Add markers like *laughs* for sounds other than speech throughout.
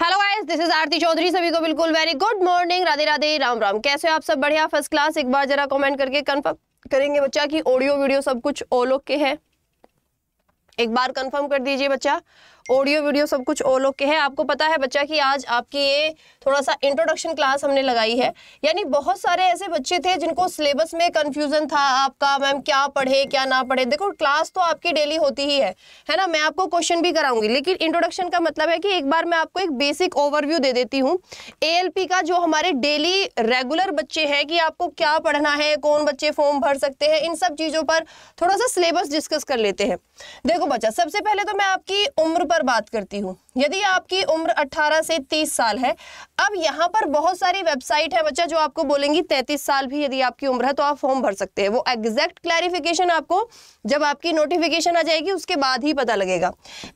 hello guys this is Aarti Chaudhary सभी को बिल्कुल very good morning Radhe Radhe Ram Ram कैसे हो आप सब बढ़िया फर्स्ट क्लास एक बार जरा कमेंट करके कंफर्म करेंगे बच्चा कि ऑडियो वीडियो सब कुछ ओलो के है एक बार कंफर्म कर दीजिए बच्चा ऑडियो वीडियो सब कुछ ऑल ओके है आपको पता है बच्चा कि आज आपकी ये थोड़ा सा इंट्रोडक्शन क्लास हमने लगाई है यानी बहुत सारे ऐसे बच्चे थे जिनको सिलेबस में कन्फ्यूज़न था आपका मैम क्या पढ़े क्या ना पढ़े देखो क्लास तो आपकी डेली होती ही है है ना मैं आपको क्वेश्चन भी कराऊंगी लेकिन इंट्रोडक्शन का मतलब है कि एक बार मैं आपको एक बेसिक ओवरव्यू दे देती हूँ ए का जो हमारे डेली रेगुलर बच्चे हैं कि आपको क्या पढ़ना है कौन बच्चे फॉर्म भर सकते हैं इन सब चीज़ों पर थोड़ा सा सिलेबस डिस्कस कर लेते हैं देखो बच्चा सबसे पहले तो मैं आपकी उम्र पर पर बात करती हूँ यदि आपकी उम्र 18 से 30 साल है अब यहाँ पर बहुत सारी वेबसाइट है बच्चा जो आपको बोलेंगी 33 साल भी यदि आपकी उम्र है तो आप फॉर्म भर सकते हैं वो एग्जैक्ट क्लैरिफिकेशन आपको जब आपकी नोटिफिकेशन आ जाएगी उसके बाद ही पता लगेगा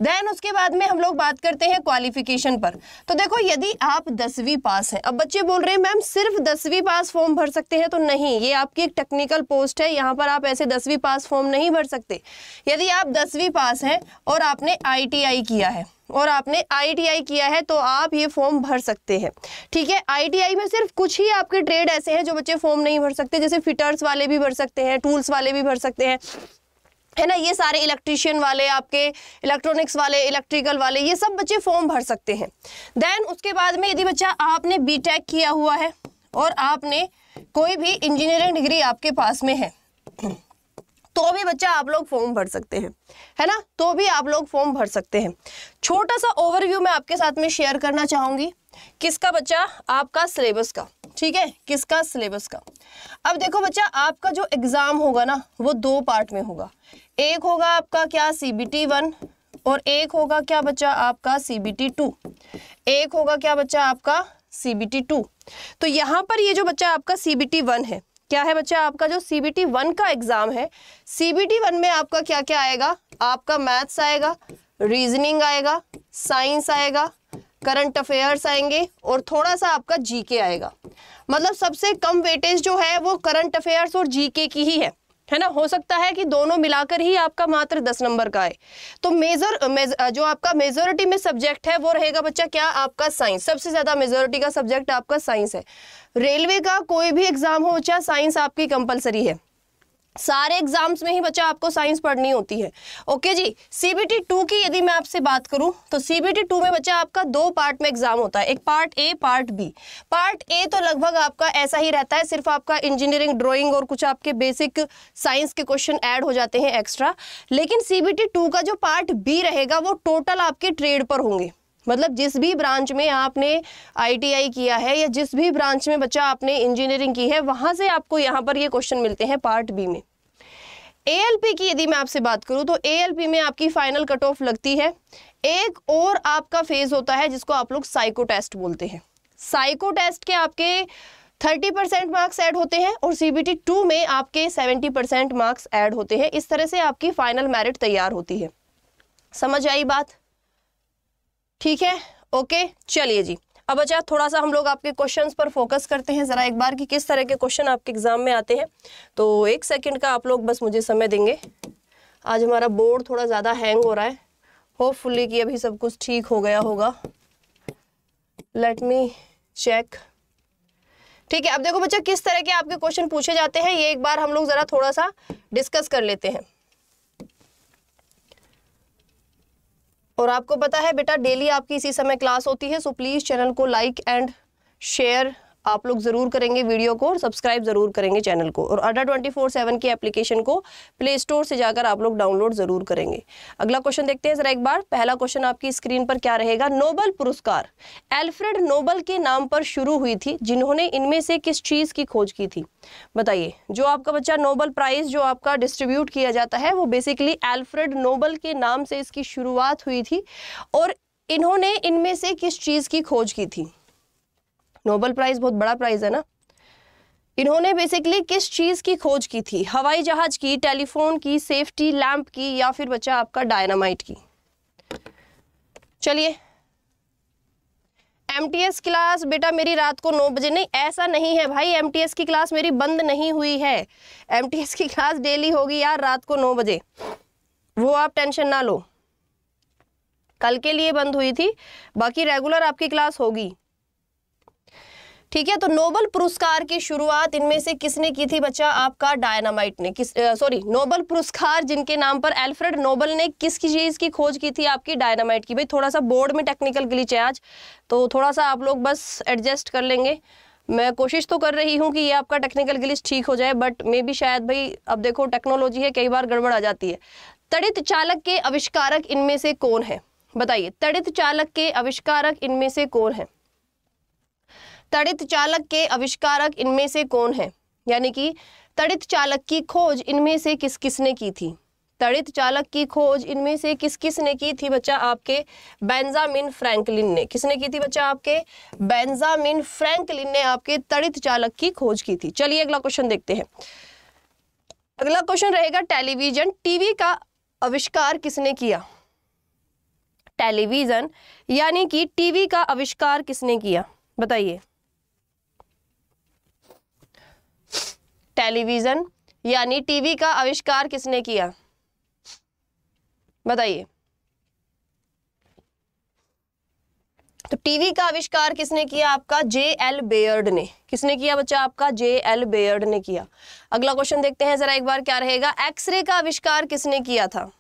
देन उसके बाद में हम लोग बात करते हैं क्वालिफिकेशन पर तो देखो यदि आप दसवीं पास हैं अब बच्चे बोल रहे हैं मैम सिर्फ दसवीं पास फॉर्म भर सकते हैं तो नहीं ये आपकी एक टेक्निकल पोस्ट है यहाँ पर आप ऐसे दसवीं पास फॉर्म नहीं भर सकते यदि आप दसवीं पास हैं और आपने आई किया है और आपने आईटीआई किया है तो आप ये फॉर्म भर सकते हैं ठीक है आईटीआई में सिर्फ कुछ ही आपके ट्रेड ऐसे हैं जो बच्चे फॉर्म नहीं भर सकते जैसे फिटर्स वाले भी भर सकते हैं टूल्स वाले भी भर सकते हैं है ना ये सारे इलेक्ट्रिशियन वाले आपके इलेक्ट्रॉनिक्स वाले इलेक्ट्रिकल वाले ये सब बच्चे फॉर्म भर सकते हैं देन उसके बाद में यदि बच्चा आपने बी किया हुआ है और आपने कोई भी इंजीनियरिंग डिग्री आपके पास में है तो भी बच्चा आप लोग फॉर्म भर सकते हैं है ना तो भी आप लोग फॉर्म भर सकते हैं छोटा सा ओवरव्यू मैं आपके साथ में शेयर करना चाहूँगी किसका बच्चा आपका सिलेबस का ठीक है किसका सिलेबस का अब देखो बच्चा आपका जो एग्ज़ाम होगा ना वो दो पार्ट में होगा एक होगा आपका क्या सी बी टी वन और एक होगा क्या बच्चा आपका सी बी टी टू एक होगा क्या बच्चा आपका सी बी टी टू तो यहाँ पर ये जो बच्चा आपका सी बी टी वन है क्या है बच्चा आपका जो सी बी टी वन का एग्जाम है सी बी टी वन में आपका क्या क्या आएगा आपका मैथ्स आएगा रीजनिंग आएगा साइंस आएगा करंट अफेयर्स आएंगे और थोड़ा सा आपका जीके आएगा मतलब सबसे कम वेटेज जो है वो करंट अफेयर्स और जीके की ही है है ना हो सकता है कि दोनों मिलाकर ही आपका मात्र दस नंबर का है तो मेजर जो आपका मेजोरिटी में सब्जेक्ट है वो रहेगा बच्चा क्या आपका साइंस सबसे ज़्यादा मेजोरिटी का सब्जेक्ट आपका साइंस है रेलवे का कोई भी एग्ज़ाम हो चाहे साइंस आपकी कंपलसरी है सारे एग्जाम्स में ही बच्चा आपको साइंस पढ़नी होती है ओके जी सी बी टी टू की यदि मैं आपसे बात करूं तो सी बी टी टू में बच्चा आपका दो पार्ट में एग्जाम होता है एक part A part B part A तो लगभग आपका ऐसा ही रहता है सिर्फ आपका इंजीनियरिंग ड्राइंग और कुछ आपके बेसिक साइंस के क्वेश्चन ऐड हो जाते हैं एक्स्ट्रा लेकिन सी बी टी टू का जो पार्ट बी रहेगा वो टोटल आपके ट्रेड पर होंगे मतलब जिस भी ब्रांच में आपने आईटीआई किया है या जिस भी ब्रांच में बच्चा आपने इंजीनियरिंग की है वहां से आपको यहाँ पर ये क्वेश्चन मिलते हैं पार्ट बी में एएलपी की यदि मैं आपसे बात करूं तो एएलपी में आपकी फाइनल कट ऑफ लगती है एक और आपका फेज होता है जिसको आप लोग साइको टेस्ट बोलते हैं साइको टेस्ट के आपके 30 परसेंट मार्क्स ऐड होते हैं और सीबीटी टू में आपके 70 परसेंट मार्क्स ऐड होते हैं इस तरह से आपकी फाइनल मेरिट तैयार होती है समझ आई बात ठीक है ओके चलिए जी अब अच्छा थोड़ा सा हम लोग आपके क्वेश्चंस पर फोकस करते हैं ज़रा एक बार कि किस तरह के क्वेश्चन आपके एग्ज़ाम में आते हैं तो एक सेकंड का आप लोग बस मुझे समय देंगे आज हमारा बोर्ड थोड़ा ज़्यादा हैंग हो रहा है होपफुली कि अभी सब कुछ ठीक हो गया होगा लेट मी चेक ठीक है अब देखो बच्चा किस तरह के आपके क्वेश्चन पूछे जाते हैं ये एक बार हम लोग ज़रा थोड़ा सा डिस्कस कर लेते हैं और आपको पता है बेटा डेली आपकी इसी समय क्लास होती है सो प्लीज़ चैनल को लाइक एंड शेयर आप लोग ज़रूर करेंगे वीडियो को और सब्सक्राइब ज़रूर करेंगे चैनल को और अडा ट्वेंटी फोर सेवन की एप्लीकेशन को प्ले स्टोर से जाकर आप लोग डाउनलोड ज़रूर करेंगे अगला क्वेश्चन देखते हैं ज़रा एक बार पहला क्वेश्चन आपकी स्क्रीन पर क्या रहेगा नोबल पुरस्कार एल्फ्रेड नोबल के नाम पर शुरू हुई थी जिन्होंने इनमें से किस चीज़ की खोज की थी बताइए जो आपका बच्चा नोबल प्राइज़ जो आपका डिस्ट्रीब्यूट किया जाता है वो बेसिकली एल्फ्रेड नोबल के नाम से इसकी शुरुआत हुई थी और इन्होंने इनमें से किस चीज़ की खोज की थी नोबल प्राइज बहुत बड़ा प्राइज है ना इन्होंने बेसिकली किस चीज़ की खोज की थी हवाई जहाज की टेलीफोन की सेफ्टी लैंप की या फिर बच्चा आपका डायनामाइट की चलिए एमटीएस क्लास बेटा मेरी रात को नौ बजे नहीं ऐसा नहीं है भाई एमटीएस की क्लास मेरी बंद नहीं हुई है एमटीएस की क्लास डेली होगी यार रात को नौ बजे वो आप टेंशन ना लो कल के लिए बंद हुई थी बाकी रेगुलर आपकी क्लास होगी ठीक है तो नोबल पुरस्कार की शुरुआत इनमें से किसने की थी बच्चा आपका डायनामाइट ने किस सॉरी नोबल पुरस्कार जिनके नाम पर एल्फ्रेड नोबल ने किस चीज़ की खोज की थी आपकी डायनामाइट की भाई थोड़ा सा बोर्ड में टेक्निकल ग्लिच है आज तो थोड़ा सा आप लोग बस एडजस्ट कर लेंगे मैं कोशिश तो कर रही हूँ कि ये आपका टेक्निकल ग्लिच ठीक हो जाए बट मे भी शायद भाई अब देखो टेक्नोलॉजी है कई बार गड़बड़ आ जाती है तड़ित चालक के आविष्कारक इनमें से कौन है बताइए तड़ित चालक के आविष्कारक इनमें से कौन है तड़ित चालक के आविष्कारक इनमें से कौन है यानी कि तड़ित चालक की खोज इनमें से किस किसने की थी तड़ित चालक की खोज इनमें से किस किसने की थी बच्चा आपके बेंजामिन फ्रैंकलिन ने किसने की थी बच्चा आपके बेंजामिन फ्रैंकलिन ने आपके तड़ित चालक की खोज की थी चलिए अगला क्वेश्चन देखते हैं अगला क्वेश्चन रहेगा टेलीविजन टीवी का आविष्कार किसने किया टेलीविजन यानी कि टीवी का आविष्कार किसने किया बताइए टेलीविज़न यानी टीवी का आविष्कार किसने किया बताइए तो टीवी का आविष्कार किसने किया आपका जे एल बेयर्ड ने किसने किया बच्चा आपका जे एल बेयर्ड ने किया अगला क्वेश्चन देखते हैं जरा एक बार क्या रहेगा एक्सरे का आविष्कार किसने किया था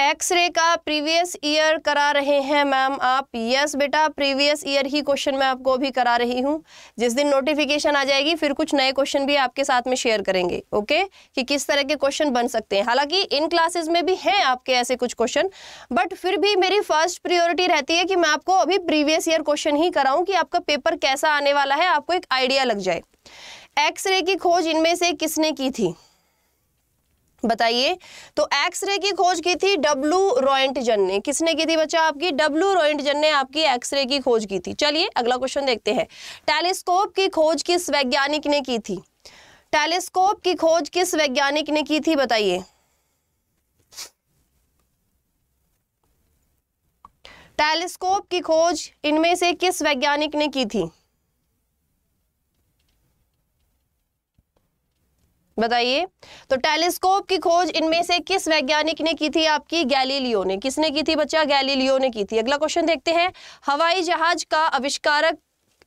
एक्सरे का प्रीवियस ईयर करा रहे हैं मैम आप यस बेटा प्रीवियस ईयर ही क्वेश्चन मैं आपको अभी करा रही हूँ जिस दिन नोटिफिकेशन आ जाएगी फिर कुछ नए क्वेश्चन भी आपके साथ में शेयर करेंगे ओके कि किस तरह के क्वेश्चन बन सकते हैं हालांकि इन क्लासेस में भी हैं आपके ऐसे कुछ क्वेश्चन बट फिर भी मेरी फर्स्ट प्रियोरिटी रहती है कि मैं आपको अभी प्रीवियस ईयर क्वेश्चन ही कराऊँ कि आपका पेपर कैसा आने वाला है आपको एक आइडिया लग जाए एक्सरे की खोज इनमें से किसने की थी बताइए तो एक्सरे की खोज की थी डब्लू रॉयंटजन ने किसने की थी बच्चा आपकी डब्लू रॉयंटजन ने आपकी एक्सरे की खोज की थी चलिए अगला क्वेश्चन देखते हैं टेलीस्कोप की खोज किस वैज्ञानिक ने की थी टेलीस्कोप की खोज किस वैज्ञानिक ने की थी बताइए टेलीस्कोप की खोज इनमें से किस वैज्ञानिक ने की थी बताइए तो टेलीस्कोप की खोज इनमें से किस वैज्ञानिक ने की थी आपकी गैलीलियो ने किसने की थी बच्चा गैलीलियो ने की थी अगला क्वेश्चन देखते हैं हवाई जहाज का आविष्कारक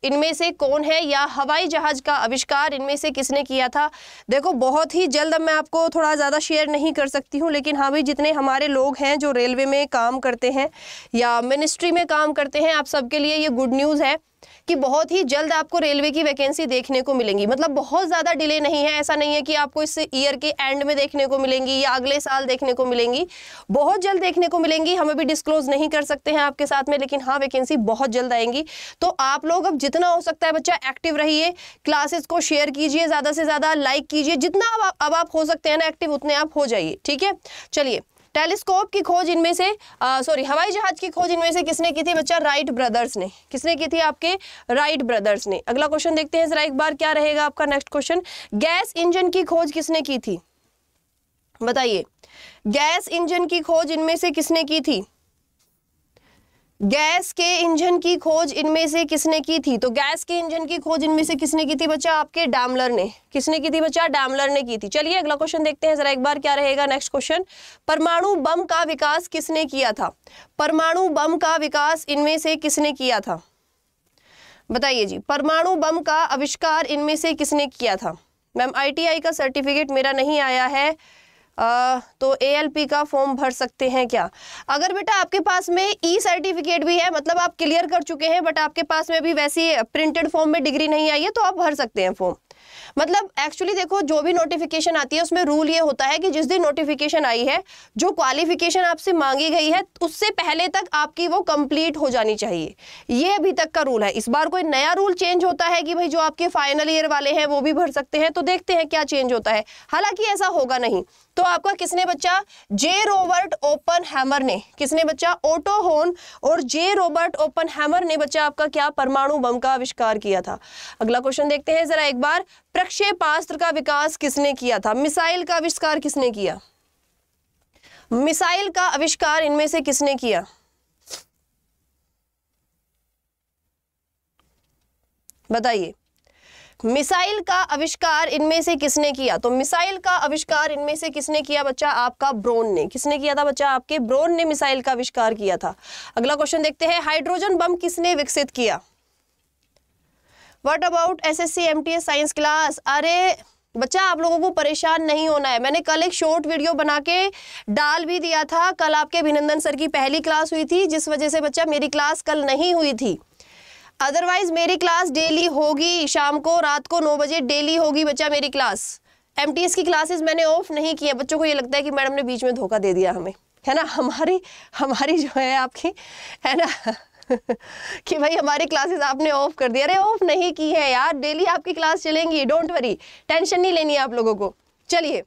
इनमें से कौन है या हवाई जहाज का आविष्कार इनमें से किसने किया था देखो बहुत ही जल्द अब मैं आपको थोड़ा ज़्यादा शेयर नहीं कर सकती हूँ लेकिन हाँ भाई जितने हमारे लोग हैं जो रेलवे में काम करते हैं या मिनिस्ट्री में काम करते हैं आप सबके लिए ये गुड न्यूज़ है कि बहुत ही जल्द आपको रेलवे की वैकेंसी देखने को मिलेंगी मतलब बहुत ज़्यादा डिले नहीं है ऐसा नहीं है कि आपको इस ईयर के एंड में देखने को मिलेंगी या अगले साल देखने को मिलेंगी बहुत जल्द देखने को मिलेंगी हमें भी डिस्क्लोज नहीं कर सकते हैं आपके साथ में लेकिन हाँ वैकेंसी बहुत जल्द आएंगी तो आप लोग अब जितना हो सकता है बच्चा एक्टिव रहिए क्लासेस को शेयर कीजिए ज़्यादा से ज़्यादा लाइक कीजिए जितना अब आप, अब आप हो सकते हैं ना एक्टिव उतने आप हो जाइए ठीक है चलिए टेलीस्कोप की खोज इनमें से सॉरी हवाई जहाज की खोज इनमें से किसने की थी बच्चा राइट ब्रदर्स ने किसने की थी आपके राइट ब्रदर्स ने अगला क्वेश्चन देखते हैं जरा एक बार क्या रहेगा आपका नेक्स्ट क्वेश्चन गैस इंजन की खोज किसने की थी बताइए गैस इंजन की खोज इनमें से किसने की थी गैस के इंजन की खोज इनमें से किसने की थी तो गैस के इंजन की खोज इनमें से किसने की थी बच्चा आपके डैमलर ने किसने की थी बच्चा डैमलर ने की थी चलिए अगला क्वेश्चन देखते हैं जरा एक बार क्या रहेगा नेक्स्ट क्वेश्चन परमाणु बम का विकास किसने किया था परमाणु बम का विकास इनमें से किसने किया था बताइए जी परमाणु बम का आविष्कार इनमें से किसने किया था मैम आई का सर्टिफिकेट मेरा नहीं आया है आ, तो ए का फॉर्म भर सकते हैं क्या अगर बेटा आपके पास में ई e सर्टिफिकेट भी है मतलब आप क्लियर कर चुके हैं बट आपके पास में भी वैसी प्रिंटेड फॉर्म में डिग्री नहीं आई है तो आप भर सकते हैं फॉर्म मतलब एक्चुअली देखो जो भी नोटिफिकेशन आती है उसमें रूल ये होता है कि जिस दिन नोटिफिकेशन आई है जो क्वालिफिकेशन आपसे मांगी गई है उससे पहले तक आपकी वो कंप्लीट हो जानी चाहिए ये अभी तक का रूल है इस बार कोई नया रूल चेंज होता है कि भाई जो आपके फाइनल ईयर वाले हैं वो भी भर सकते हैं तो देखते हैं क्या चेंज होता है हालांकि ऐसा होगा नहीं तो आपका किसने बच्चा जे रोबर्ट ओपन हैमर ने किसने बच्चा ओटो होन और जे रोबर्ट ओपन हैमर ने बच्चा आपका क्या परमाणु बम का आविष्कार किया था अगला क्वेश्चन देखते हैं जरा एक बार प्रक्षेपास्त्र का विकास किसने किया था मिसाइल का आविष्कार किसने किया मिसाइल का आविष्कार इनमें से किसने किया बताइए मिसाइल का आविष्कार इनमें से किसने किया तो मिसाइल का आविष्कार इनमें से किसने किया बच्चा आपका ब्रोन ने किसने किया था बच्चा आपके ब्रोन ने मिसाइल का आविष्कार किया था अगला क्वेश्चन देखते हैं हाइड्रोजन बम किसने विकसित किया what about S S C M T S science class अरे बच्चा आप लोगों को परेशान नहीं होना है मैंने कल एक शॉर्ट वीडियो बना के डाल भी दिया था कल आपके अभिनंदन सर की पहली क्लास हुई थी जिस वजह से बच्चा मेरी क्लास कल नहीं हुई थी अदरवाइज मेरी क्लास डेली होगी शाम को रात को नौ बजे डेली होगी बच्चा मेरी क्लास एम की क्लासेस मैंने ऑफ नहीं किए बच्चों को ये लगता है कि मैडम ने बीच में धोखा दे दिया हमें है ना हमारी हमारी जो है आपकी है ना *laughs* कि भाई हमारी क्लासेस आपने ऑफ कर दिया अरे ऑफ नहीं की है यार डेली आपकी क्लास चलेंगी डोंट वरी टेंशन नहीं लेनी है आप लोगों को चलिए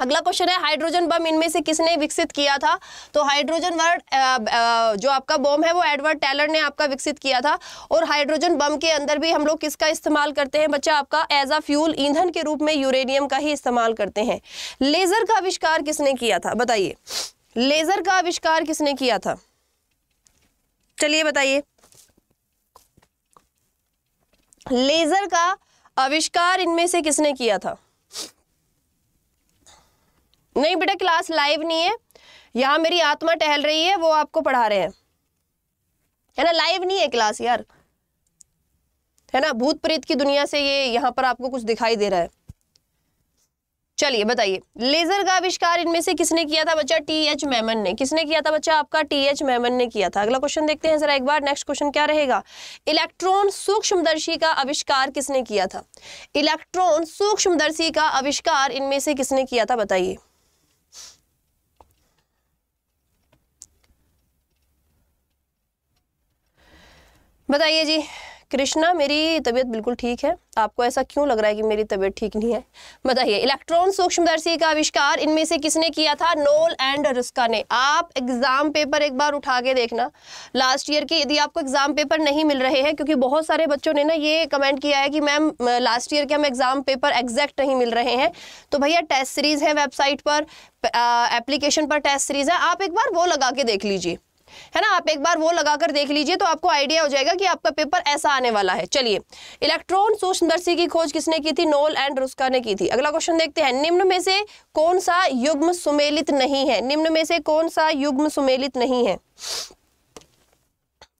अगला क्वेश्चन है हाइड्रोजन बम इनमें से किसने विकसित किया था तो हाइड्रोजन वर्ड जो आपका बम है वो एडवर्ड टेलर ने आपका विकसित किया था और हाइड्रोजन बम के अंदर भी हम लोग किसका इस्तेमाल करते हैं बच्चा आपका एज अ फ्यूल ईंधन के रूप में यूरेनियम का ही इस्तेमाल करते हैं लेजर का आविष्कार किसने किया था बताइए लेजर का आविष्कार किसने किया था चलिए बताइए लेजर का आविष्कार इनमें से किसने किया था नहीं बेटा क्लास लाइव नहीं है यहाँ मेरी आत्मा टहल रही है वो आपको पढ़ा रहे हैं है ना लाइव नहीं है क्लास यार है ना भूत प्रेत की दुनिया से ये यहाँ पर आपको कुछ दिखाई दे रहा है चलिए बताइए लेजर का आविष्कार इनमें से किसने किया था बच्चा टी एच मेमन ने किसने किया था बच्चा आपका टी एच मेमन ने किया था अगला क्वेश्चन देखते हैं जरा एक बार नेक्स्ट क्वेश्चन क्या रहेगा इलेक्ट्रॉन सूक्ष्मदर्शी का आविष्कार किसने किया था इलेक्ट्रॉन सूक्ष्मदर्शी का आविष्कार इनमें से किसने किया था बताइए बताइए जी कृष्णा मेरी तबीयत बिल्कुल ठीक है आपको ऐसा क्यों लग रहा है कि मेरी तबीयत ठीक नहीं है बताइए इलेक्ट्रॉन सूक्ष्मदर्शी का आविष्कार इनमें से किसने किया था नोल एंड रुस्का ने आप एग्जाम पेपर एक बार उठा के देखना लास्ट ईयर के यदि आपको एग्जाम पेपर नहीं मिल रहे हैं क्योंकि बहुत सारे बच्चों ने ना ये कमेंट किया है कि मैम लास्ट ईयर के हम एग्जाम पेपर एग्जैक्ट नहीं मिल रहे हैं तो भैया टेस्ट सीरीज है वेबसाइट पर एप्लीकेशन पर टेस्ट सीरीज है आप एक बार वो लगा के देख लीजिए है ना आप एक बार वो लगाकर देख लीजिए तो आपको आइडिया हो जाएगा कि आपका पेपर ऐसा आने वाला है चलिए इलेक्ट्रॉन सूक्ष्मदर्शी की खोज किसने की थी नोल एंड रुस्का ने की थी अगला क्वेश्चन देखते हैं निम्न में से कौन सा युग्म सुमेलित नहीं है निम्न में से कौन सा युग्म सुमेलित नहीं है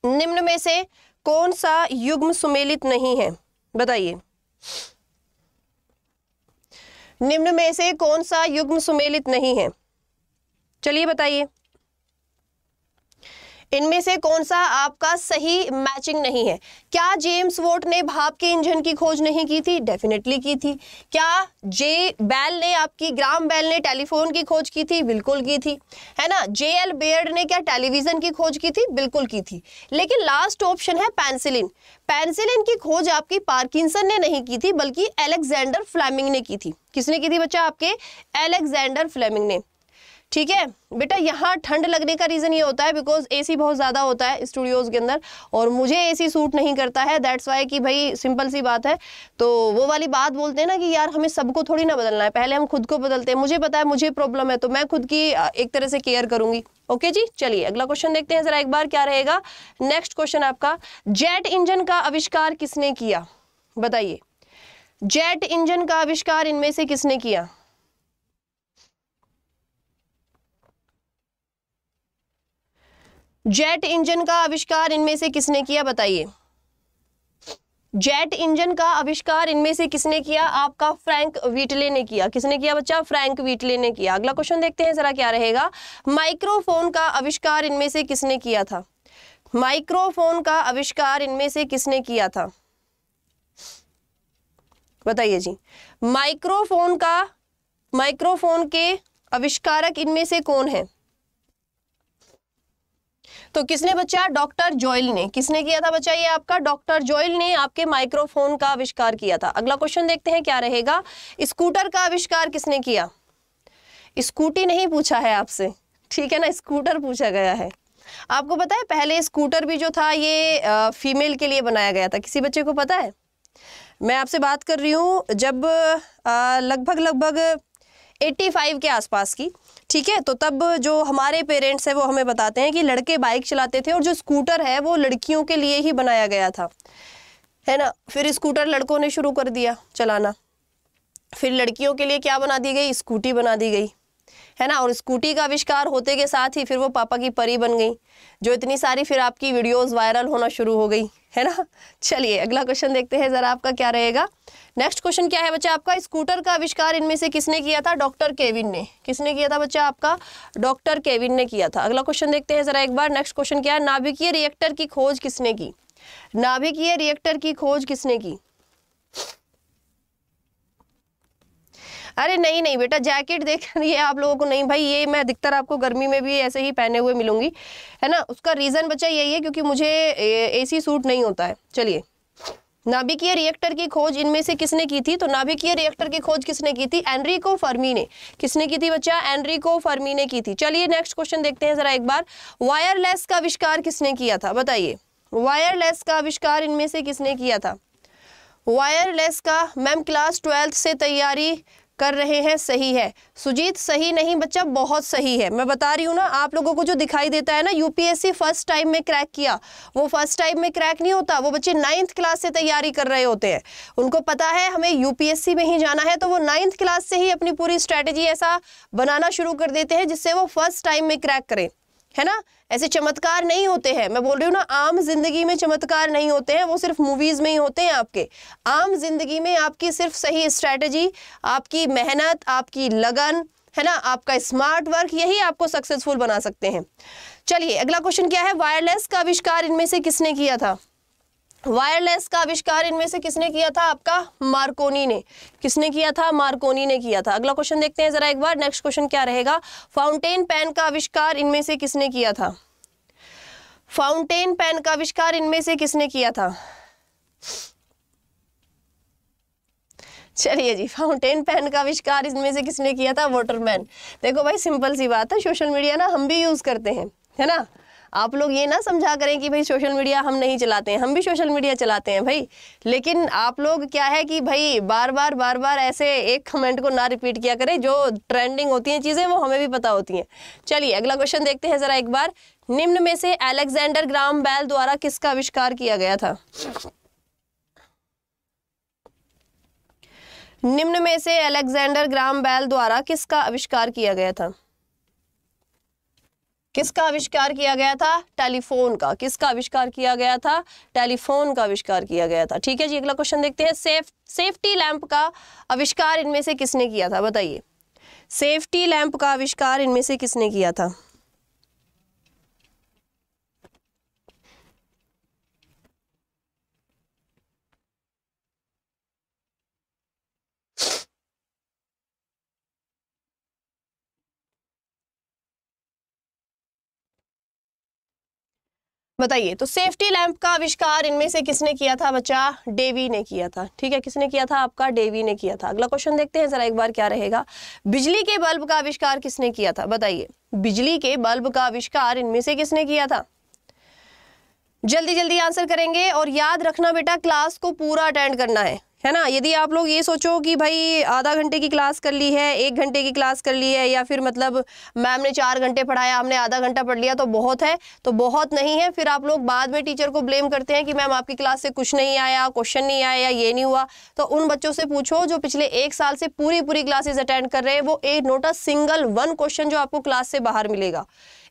निम्न में से कौन सा युग्म सुमेलित नहीं है बताइए निम्न में से कौन सा युग्म सुमेलित नहीं है चलिए बताइए इनमें से कौन सा आपका सही मैचिंग नहीं है क्या जेम्स वोट ने भाप के इंजन की खोज नहीं की थी डेफिनेटली की थी क्या जे बैल ने आपकी ग्राम बैल ने टेलीफोन की खोज की थी बिल्कुल की थी है ना जे एल बेयर्ड ने क्या टेलीविजन की खोज की थी बिल्कुल की थी लेकिन लास्ट ऑप्शन है पेंसिलिन पेंसिलिन की खोज आपकी पार्किंसन ने नहीं की थी बल्कि एलेक्जेंडर फ्लैमिंग ने की थी किसने की थी बच्चा आपके एलेक्जेंडर फ्लेमिंग ने ठीक है बेटा यहाँ ठंड लगने का रीज़न ये होता है बिकॉज एसी बहुत ज़्यादा होता है स्टूडियोज़ के अंदर और मुझे एसी सूट नहीं करता है दैट्स वाई कि भाई सिंपल सी बात है तो वो वाली बात बोलते हैं ना कि यार हमें सबको थोड़ी ना बदलना है पहले हम खुद को बदलते हैं मुझे पता है मुझे प्रॉब्लम है तो मैं खुद की एक तरह से केयर करूंगी ओके जी चलिए अगला क्वेश्चन देखते हैं जरा एक बार क्या रहेगा नेक्स्ट क्वेश्चन आपका जेट इंजन का आविष्कार किसने किया बताइए जेट इंजन का आविष्कार इनमें से किसने किया जेट इंजन का आविष्कार इनमें से किसने किया बताइए जेट इंजन का आविष्कार इनमें से किसने किया आपका फ्रैंक वीटले ने किया किसने किया बच्चा फ्रैंक वीटले ने किया अगला क्वेश्चन देखते हैं जरा क्या रहेगा माइक्रोफोन का आविष्कार इनमें से किसने किया था माइक्रोफोन का आविष्कार इनमें से किसने किया था बताइए जी माइक्रोफोन का माइक्रोफोन के आविष्कारक इनमें से कौन है तो किसने बचाया डॉक्टर जॉयल ने किसने किया था ये आपका डॉक्टर जॉयल ने आपके माइक्रोफोन का आविष्कार किया था अगला क्वेश्चन देखते हैं क्या रहेगा स्कूटर का आविष्कार किसने किया स्कूटी नहीं पूछा है आपसे ठीक है ना स्कूटर पूछा गया है आपको पता है पहले स्कूटर भी जो था ये फीमेल के लिए बनाया गया था किसी बच्चे को पता है मैं आपसे बात कर रही हूँ जब लगभग लगभग 85 के आसपास की ठीक है तो तब जो हमारे पेरेंट्स हैं वो हमें बताते हैं कि लड़के बाइक चलाते थे और जो स्कूटर है वो लड़कियों के लिए ही बनाया गया था है ना फिर स्कूटर लड़कों ने शुरू कर दिया चलाना फिर लड़कियों के लिए क्या बना दी गई स्कूटी बना दी गई है ना और स्कूटी का आविष्कार होते के साथ ही फिर वो पापा की परी बन गई जो इतनी सारी फिर आपकी वीडियोस वायरल होना शुरू हो गई है ना चलिए अगला क्वेश्चन देखते हैं जरा आपका क्या रहेगा नेक्स्ट क्वेश्चन क्या है बच्चा आपका स्कूटर का आविष्कार इनमें से किसने किया था डॉक्टर केविन ने किसने किया था बच्चा आपका डॉक्टर केविन ने किया था अगला क्वेश्चन देखते हैं जरा एक बार नेक्स्ट क्वेश्चन क्या है नाभिकीय रिएक्टर की खोज किसने की नाभिकीय रिएक्टर की खोज किसने की अरे नहीं नहीं बेटा जैकेट देख *laughs* ये आप लोगों को नहीं भाई ये मैं अधिकतर आपको गर्मी में भी ऐसे ही पहने हुए मिलूंगी है ना उसका रीज़न बच्चा यही है क्योंकि मुझे सी सूट नहीं होता है चलिए नाभिकीय रिएक्टर की खोज इनमें से किसने की थी तो नाभिकीय रिएक्टर की खोज किसने की थी एनरिको फर्मी ने किसने की थी बच्चा एनरिको फर्मी ने की थी चलिए नेक्स्ट क्वेश्चन देखते हैं जरा एक बार वायरलेस का आविष्कार किसने किया था बताइए वायरलेस का आविष्कार इनमें से किसने किया था वायरलेस का मैम क्लास ट्वेल्थ से तैयारी कर रहे हैं सही है सुजीत सही नहीं बच्चा बहुत सही है मैं बता रही हूँ ना आप लोगों को जो दिखाई देता है ना यूपीएससी फर्स्ट टाइम में क्रैक किया वो फर्स्ट टाइम में क्रैक नहीं होता वो बच्चे नाइन्थ क्लास से तैयारी कर रहे होते हैं उनको पता है हमें यूपीएससी में ही जाना है तो वो नाइन्थ क्लास से ही अपनी पूरी स्ट्रैटेजी ऐसा बनाना शुरू कर देते हैं जिससे वो फर्स्ट टाइम में क्रैक करें है ना ऐसे चमत्कार नहीं होते हैं मैं बोल रही हूँ ना आम जिंदगी में चमत्कार नहीं होते हैं वो सिर्फ मूवीज में ही होते हैं आपके आम जिंदगी में आपकी सिर्फ सही स्ट्रेटजी आपकी मेहनत आपकी लगन है ना आपका स्मार्ट वर्क यही आपको सक्सेसफुल बना सकते हैं चलिए अगला क्वेश्चन क्या है वायरलेस का आविष्कार इनमें से किसने किया था वायरलेस का आविष्कार इनमें से किसने किया था आपका मार्कोनी ने किसने किया था मार्कोनी ने किया था अगला क्वेश्चन देखते हैं जरा एक बार नेक्स्ट क्वेश्चन क्या रहेगा फाउंटेन पेन का आविष्कार इनमें से किसने किया था फाउंटेन पेन का आविष्कार इनमें से किसने किया था चलिए जी फाउंटेन पेन का आविष्कार इनमें से किसने किया था वाटरमैन देखो भाई सिंपल सी बात है सोशल मीडिया ना हम भी यूज़ करते हैं है ना आप लोग ये ना समझा करें कि भाई सोशल मीडिया हम नहीं चलाते हैं हम भी सोशल मीडिया चलाते हैं भाई लेकिन आप लोग क्या है कि भाई बार बार बार बार ऐसे एक कमेंट को ना रिपीट किया करें जो ट्रेंडिंग होती हैं चीज़ें वो हमें भी पता होती हैं चलिए अगला क्वेश्चन देखते हैं ज़रा एक बार निम्न में से एलेक्जेंडर ग्राम बैल द्वारा किसका आविष्कार किया गया था निम्न में से अलेक्जेंडर ग्राम बैल द्वारा किसका आविष्कार किया गया था किसका आविष्कार किया गया था टेलीफोन का किसका आविष्कार किया गया था टेलीफोन का आविष्कार किया गया था ठीक है जी अगला क्वेश्चन देखते हैं सेफ सेफ्टी लैंप का आविष्कार इनमें से किसने किया था बताइए सेफ्टी लैंप का आविष्कार इनमें से किसने किया था बताइए तो सेफ्टी लैंप का आविष्कार इनमें से किसने किया था बच्चा डेवी ने किया था ठीक है किसने किया था आपका डेवी ने किया था अगला क्वेश्चन देखते हैं जरा एक बार क्या रहेगा बिजली के बल्ब का आविष्कार किसने किया था बताइए बिजली के बल्ब का आविष्कार इनमें से किसने किया था जल्दी जल्दी आंसर करेंगे और याद रखना बेटा क्लास को पूरा अटेंड करना है है ना यदि आप लोग ये सोचो कि भाई आधा घंटे की क्लास कर ली है एक घंटे की क्लास कर ली है या फिर मतलब मैम ने चार घंटे पढ़ाया हमने आधा घंटा पढ़ लिया तो बहुत है तो बहुत नहीं है फिर आप लोग बाद में टीचर को ब्लेम करते हैं कि मैम आपकी क्लास से कुछ नहीं आया क्वेश्चन नहीं आया ये नहीं हुआ तो उन बच्चों से पूछो जो पिछले एक साल से पूरी पूरी क्लासेज अटेंड कर रहे हैं वो एक नोटा सिंगल वन क्वेश्चन जो आपको क्लास से बाहर मिलेगा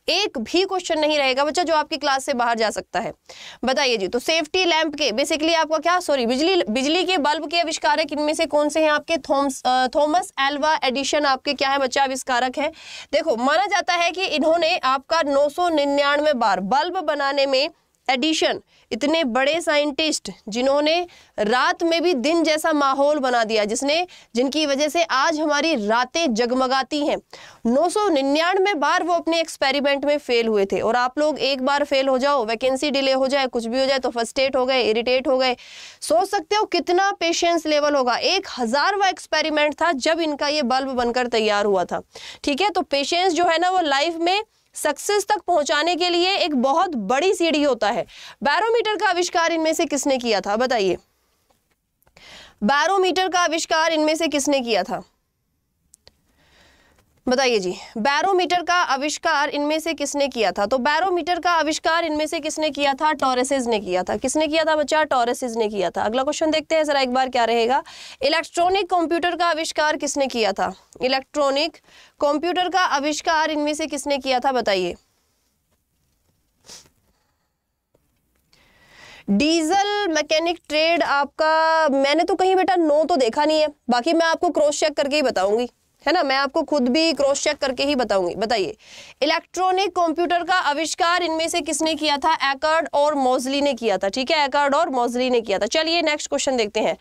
एक भी क्वेश्चन नहीं रहेगा बच्चा जो आपकी क्लास से बाहर जा सकता है बताइए जी तो सेफ्टी लैंप के बेसिकली आपका क्या सॉरी बिजली बिजली के बल्ब के आविष्कारक इनमें से कौन से हैं आपके थॉम्स थॉमस एल्वा एडिशन आपके क्या है बच्चा आविष्कारक है देखो माना जाता है कि इन्होंने आपका नौ बार बल्ब बनाने में एडिशन इतने बड़े साइंटिस्ट जिन्होंने रात में भी दिन जैसा माहौल बना दिया जिसने जिनकी वजह से आज हमारी रातें जगमगाती हैं नौ सौ निन्यानवे बार वो अपने एक्सपेरिमेंट में फेल हुए थे और आप लोग एक बार फेल हो जाओ वैकेंसी डिले हो जाए कुछ भी हो जाए तो फर्स्टेट हो गए इरिटेट हो गए सोच सकते हो कितना पेशेंस लेवल होगा एक हज़ारवा एक्सपेरिमेंट था जब इनका ये बल्ब बनकर तैयार हुआ था ठीक है तो पेशेंस जो है ना वो लाइफ में सक्सेस तक पहुंचाने के लिए एक बहुत बड़ी सीढ़ी होता है बैरोमीटर का आविष्कार इनमें से किसने किया था बताइए बैरोमीटर का आविष्कार इनमें से किसने किया था बताइए जी बैरोमीटर का आविष्कार इनमें से किसने किया था तो बैरोमीटर का आविष्कार इनमें से किसने किया था टॉरेसिस ने किया था किसने किया था बच्चा टॉरेसिस ने किया था अगला क्वेश्चन देखते हैं जरा एक बार क्या रहेगा इलेक्ट्रॉनिक कंप्यूटर का आविष्कार किसने किया था इलेक्ट्रॉनिक कंप्यूटर का आविष्कार इनमें से किसने किया था बताइए डीजल मैकेनिक ट्रेड आपका मैंने तो कहीं बेटा नो तो देखा नहीं है बाकी मैं आपको क्रॉस चेक करके ही बताऊंगी है ना मैं आपको खुद भी क्रॉस चेक करके ही बताऊंगी बताइए इलेक्ट्रॉनिक कंप्यूटर का आविष्कार इनमें से किसने किया था एकर्ड और मोजली ने किया था ठीक है एकर्ड और मोजली ने किया था चलिए नेक्स्ट क्वेश्चन देखते हैं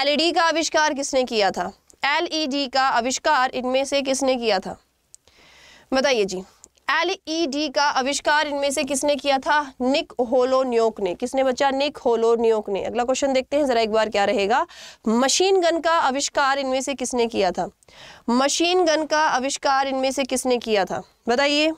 एलईडी e का आविष्कार किसने किया था एलईडी e का आविष्कार इनमें से किसने किया था बताइए जी एलईडी का आविष्कार इनमें से किसने किया था निक होलो न्योक ने किसने बच्चा निक होलो न्योक ने अगला क्वेश्चन देखते हैं जरा एक बार क्या रहेगा मशीन गन का आविष्कार इनमें से किसने किया था मशीन गन का आविष्कार इनमें से किसने किया था बताइए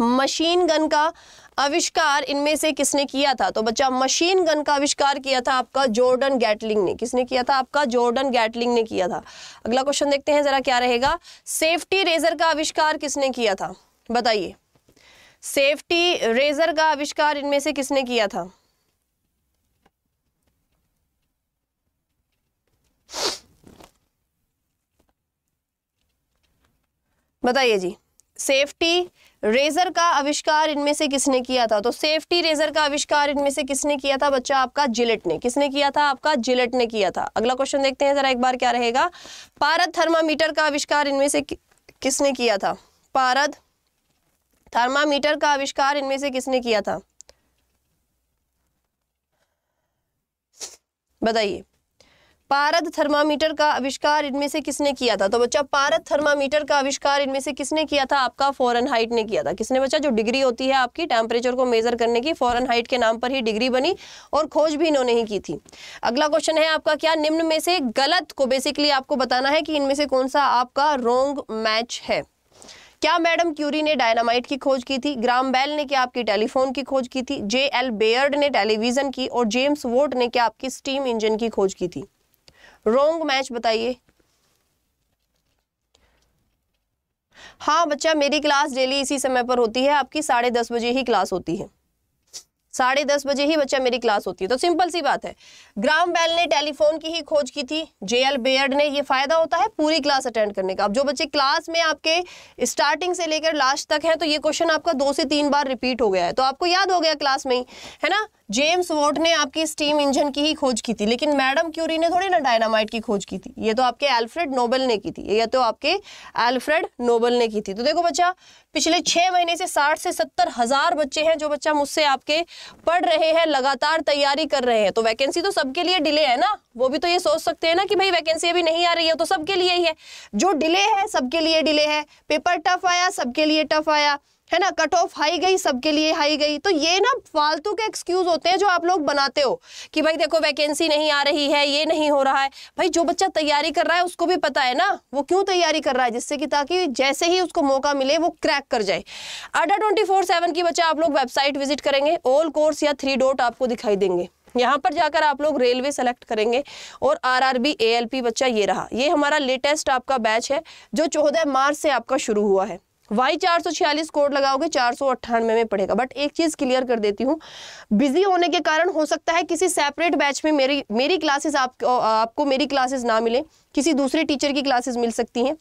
मशीन गन का आविष्कार इनमें से किसने किया था तो बच्चा मशीन गन का आविष्कार किया था आपका जॉर्डन गैटलिंग ने किसने किया था आपका जॉर्डन गैटलिंग ने किया था अगला क्वेश्चन देखते हैं जरा क्या रहेगा सेफ्टी रेजर का आविष्कार किसने किया था बताइए सेफ्टी रेजर का आविष्कार इनमें से किसने किया था बताइए जी सेफ्टी रेजर का आविष्कार इनमें से किसने किया था तो सेफ्टी रेजर का आविष्कार इनमें से किसने किया था बच्चा आपका जिलेट ने किसने किया था आपका जिलेट ने किया था अगला क्वेश्चन देखते हैं जरा एक बार क्या रहेगा पारद थर्मामीटर का आविष्कार इनमें से कि, किसने किया था पारद थर्मामीटर का आविष्कार इनमें से किसने किया था बताइए पारद थर्मामीटर का आविष्कार इनमें से किसने किया था तो बच्चा पारद थर्मामीटर का आविष्कार इनमें से किसने किया था आपका फॉरन हाइट ने किया था किसने बच्चा जो डिग्री होती है आपकी टेम्परेचर को मेजर करने की फॉरन हाइट के नाम पर ही डिग्री बनी और खोज भी इन्होंने ही की थी अगला क्वेश्चन है आपका क्या निम्न में से गलत को बेसिकली आपको बताना है कि इनमें से कौन सा आपका रोंग मैच है क्या मैडम क्यूरी ने डायनामाइट की खोज की थी ग्राम बेल ने क्या आपकी टेलीफोन की खोज की थी जे एल बेयर्ड ने टेलीविजन की और जेम्स वोट ने क्या आपकी स्टीम इंजन की खोज की थी रोंग मैच बताइए हाँ बच्चा मेरी क्लास डेली इसी समय पर होती है आपकी साढ़े दस बजे ही क्लास होती है साढ़े दस बजे ही बच्चा मेरी क्लास होती है तो सिंपल सी बात है ग्राम बेल ने टेलीफोन की ही खोज की थी जे एल बेयर्ड ने ये फायदा होता है पूरी क्लास अटेंड करने का अब जो बच्चे क्लास में आपके स्टार्टिंग से लेकर लास्ट तक है तो ये क्वेश्चन आपका दो से तीन बार रिपीट हो गया है तो आपको याद हो गया क्लास में ही है ना जेम्स वोट ने आपकी स्टीम इंजन की ही खोज की थी लेकिन मैडम क्यूरी ने थोड़ी ना डायनामाइट की खोज की थी ये तो आपके एल्फ्रेड नोबल ने की थी ये तो आपके एल्फ्रेड नोबल ने की थी तो देखो बच्चा पिछले छः महीने से साठ से सत्तर हज़ार बच्चे हैं जो बच्चा मुझसे आपके पढ़ रहे हैं लगातार तैयारी कर रहे हैं तो वैकेंसी तो सबके लिए डिले है ना वो भी तो ये सोच सकते हैं ना कि भाई वैकेंसी अभी नहीं आ रही है तो सबके लिए ही है जो डिले है सबके लिए डिले है पेपर टफ आया सबके लिए टफ आया है ना कट ऑफ हाई गई सबके लिए हाई गई तो ये ना फालतू के एक्सक्यूज होते हैं जो आप लोग बनाते हो कि भाई देखो वैकेंसी नहीं आ रही है ये नहीं हो रहा है भाई जो बच्चा तैयारी कर रहा है उसको भी पता है ना वो क्यों तैयारी कर रहा है जिससे कि ताकि जैसे ही उसको मौका मिले वो क्रैक कर जाए अड्डा ट्वेंटी फोर सेवन की बच्चा आप लोग वेबसाइट विजिट करेंगे ऑल कोर्स या थ्री डॉट आपको दिखाई देंगे यहाँ पर जाकर आप लोग रेलवे सेलेक्ट करेंगे और आरआरबी एएलपी बच्चा ये रहा ये हमारा लेटेस्ट आपका बैच है जो चौदह मार्च से आपका शुरू हुआ है वाई चार सौ छियालीस कोड लगाओगे चार सौ अट्ठानवे में पड़ेगा बट एक चीज क्लियर कर देती हूँ बिजी होने के कारण हो सकता है किसी सेपरेट बैच में मेरी मेरी क्लासेस आपको आपको मेरी क्लासेस ना मिले किसी दूसरे टीचर की क्लासेस मिल सकती हैं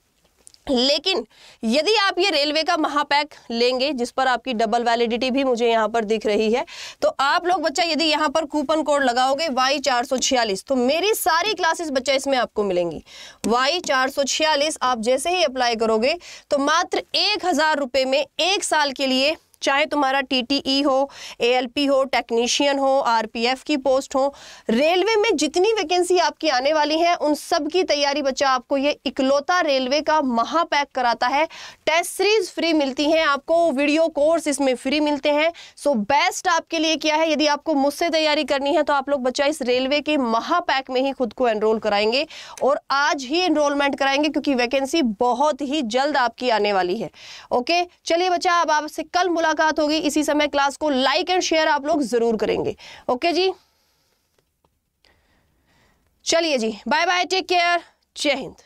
लेकिन यदि आप ये रेलवे का महापैक लेंगे जिस पर आपकी डबल वैलिडिटी भी मुझे यहाँ पर दिख रही है तो आप लोग बच्चा यदि यहाँ पर कूपन कोड लगाओगे वाई चार छियालीस तो मेरी सारी क्लासेस बच्चा इसमें आपको मिलेंगी वाई चार छियालीस आप जैसे ही अप्लाई करोगे तो मात्र एक हजार रुपये में एक साल के लिए चाहे तुम्हारा टीटीई e हो एएलपी हो टेक्नीशियन हो आरपीएफ की पोस्ट हो रेलवे में जितनी वैकेंसी आपकी आने वाली है उन सब की तैयारी बच्चा आपको ये इकलौता रेलवे का महापैक कराता है टेस्ट सीरीज फ्री मिलती हैं आपको वीडियो कोर्स इसमें फ्री मिलते हैं सो बेस्ट आपके लिए क्या है यदि आपको मुझसे तैयारी करनी है तो आप लोग बच्चा इस रेलवे के महापैक में ही खुद को एनरोल कराएंगे और आज ही एनरोलमेंट कराएंगे क्योंकि वैकेंसी बहुत ही जल्द आपकी आने वाली है ओके चलिए बच्चा अब आपसे कल मुलाकात होगी इसी समय क्लास को लाइक एंड शेयर आप लोग जरूर करेंगे ओके जी चलिए जी बाय बाय टेक केयर जय हिंद